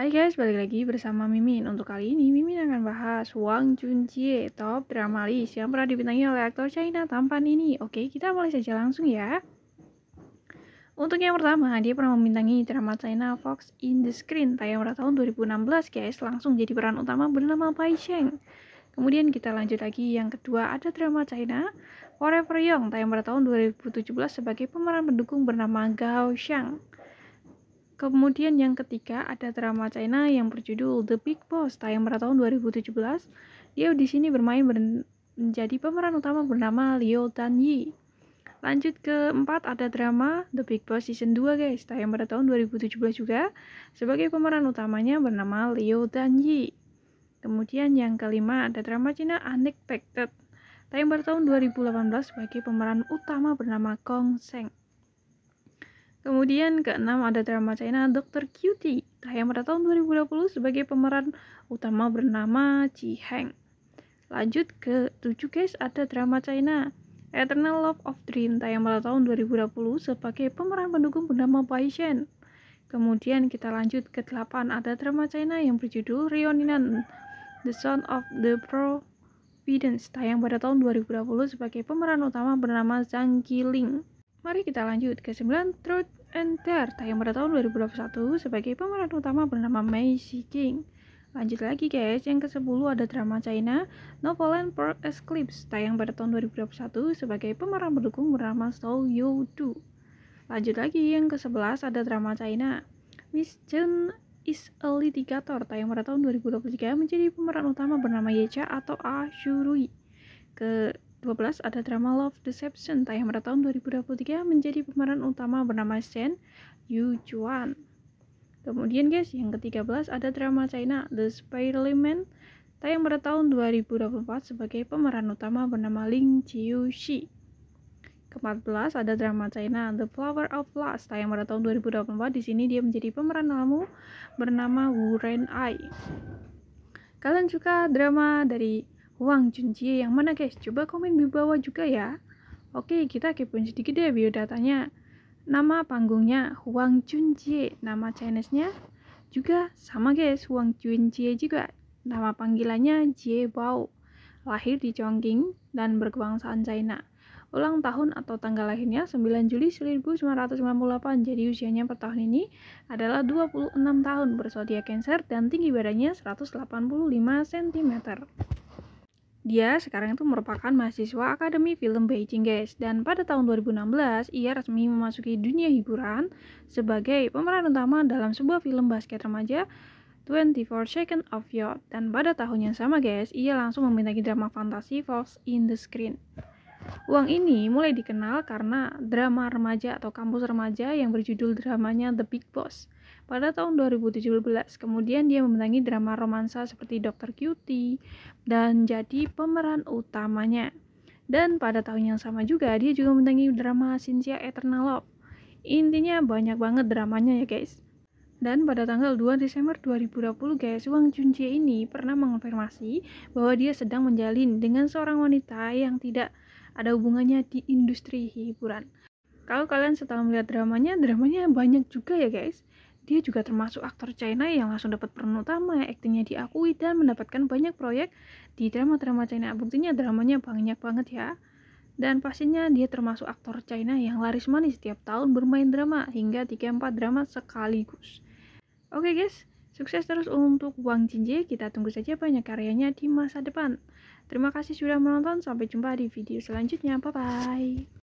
Hai guys, balik lagi bersama Mimin. Untuk kali ini Mimin akan bahas Wang Junjie, top drama list yang pernah dibintangi oleh aktor China tampan ini. Oke, kita mulai saja langsung ya. Untuk yang pertama, dia pernah membintangi drama China Fox in the Screen tayang pada tahun 2016 guys, langsung jadi peran utama bernama Pai Sheng. Kemudian kita lanjut lagi yang kedua ada drama China Forever Young tayang pada tahun 2017 sebagai pemeran pendukung bernama Gao Xiang. Kemudian yang ketiga ada drama China yang berjudul The Big Boss tayang pada tahun 2017. Dia di sini bermain ber menjadi pemeran utama bernama Liu Dan Lanjut ke empat ada drama The Big Boss Season 2 guys, tayang pada tahun 2017 juga. Sebagai pemeran utamanya bernama Liu Dan Kemudian yang kelima ada drama Cina Unexpected. Tayang pada tahun 2018 sebagai pemeran utama bernama Kong Seng. Kemudian keenam ada drama China Dr. Cutie, tayang pada tahun 2020 sebagai pemeran utama bernama Ji Heng. Lanjut ke tujuh guys ada drama China Eternal Love of Dream tayang pada tahun 2020 sebagai pemeran pendukung bernama Bai Shen. Kemudian kita lanjut ke delapan ada drama China yang berjudul Rioninan The Son of the Providence tayang pada tahun 2020 sebagai pemeran utama bernama Zhang Qiling. Mari kita lanjut ke 9 Truth and Dare tayang pada tahun 2021 sebagai pemeran utama bernama Mei Xi Jing. Lanjut lagi guys, yang ke-10 ada drama China Noveland Per Eclipse tayang pada tahun 2021 sebagai pemeran pendukung bernama Zhou You Du. Lanjut lagi, yang ke-11 ada drama China Miss Chen is a Litigator tayang pada tahun 2023 menjadi pemeran utama bernama Ye Cha atau Ah Shurui. Ke 12 ada drama Love Deception tayang pada tahun 2023 menjadi pemeran utama bernama Shen Yu Chuan. Kemudian guys, yang ke-13 ada drama China The Spider-Man tayang pada tahun 2024 sebagai pemeran utama bernama Ling Jiu Shi. Ke-14 ada drama China The Flower of Lust tayang pada tahun 2024. Di sini dia menjadi pemeran lamu bernama Wu Ren Ai. Kalian suka drama dari uang Junji yang mana guys? Coba komen di bawah juga ya. Oke, kita kepoin sedikit deh biodatanya. Nama panggungnya Huang Junji, nama Chinese-nya juga sama guys, Huang Junji juga. Nama panggilannya Jie Bao. Lahir di Chongqing dan berkebangsaan China ulang tahun atau tanggal lahirnya 9 Juli 1998. Jadi usianya per tahun ini adalah 26 tahun, bersodia Cancer dan tinggi badannya 185 cm. Dia sekarang itu merupakan mahasiswa Akademi Film Beijing guys dan pada tahun 2016 ia resmi memasuki dunia hiburan sebagai pemeran utama dalam sebuah film basket remaja 24 Second of Youth dan pada tahun yang sama guys ia langsung meminati drama fantasi Falls in the Screen. Uang ini mulai dikenal karena drama remaja atau kampus remaja yang berjudul dramanya The Big Boss pada tahun 2017, kemudian dia memenangi drama romansa seperti Dr. Cutie dan jadi pemeran utamanya. Dan pada tahun yang sama juga, dia juga memenangi drama Cynthia Eternal Love. Intinya banyak banget dramanya ya guys. Dan pada tanggal 2 Desember 2020 guys, Wang Junjie ini pernah mengonfirmasi bahwa dia sedang menjalin dengan seorang wanita yang tidak ada hubungannya di industri hiburan. Kalau kalian setelah melihat dramanya, dramanya banyak juga ya guys dia juga termasuk aktor China yang langsung dapat peran utama, ya, aktingnya diakui dan mendapatkan banyak proyek di drama-drama China. Buktinya dramanya banyak banget ya. Dan pastinya dia termasuk aktor China yang laris manis setiap tahun bermain drama hingga 3-4 drama sekaligus. Oke guys, Sukses terus untuk Wang Jinje, kita tunggu saja banyak karyanya di masa depan. Terima kasih sudah menonton, sampai jumpa di video selanjutnya. Bye-bye.